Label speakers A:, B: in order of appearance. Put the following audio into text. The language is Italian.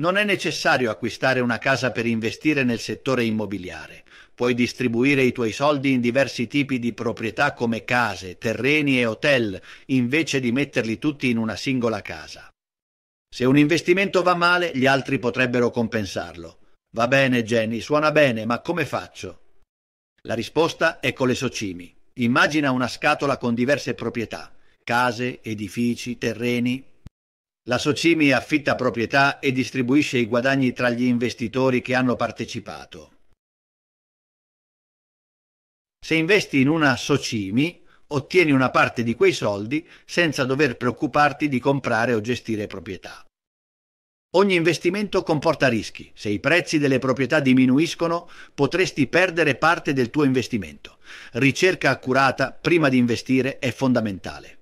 A: Non è necessario acquistare una casa per investire nel settore immobiliare. Puoi distribuire i tuoi soldi in diversi tipi di proprietà come case, terreni e hotel, invece di metterli tutti in una singola casa. Se un investimento va male, gli altri potrebbero compensarlo. Va bene, Jenny, suona bene, ma come faccio? La risposta è con le socimi. Immagina una scatola con diverse proprietà, case, edifici, terreni, la Socimi affitta proprietà e distribuisce i guadagni tra gli investitori che hanno partecipato. Se investi in una Socimi, ottieni una parte di quei soldi senza dover preoccuparti di comprare o gestire proprietà. Ogni investimento comporta rischi. Se i prezzi delle proprietà diminuiscono, potresti perdere parte del tuo investimento. Ricerca accurata prima di investire è fondamentale.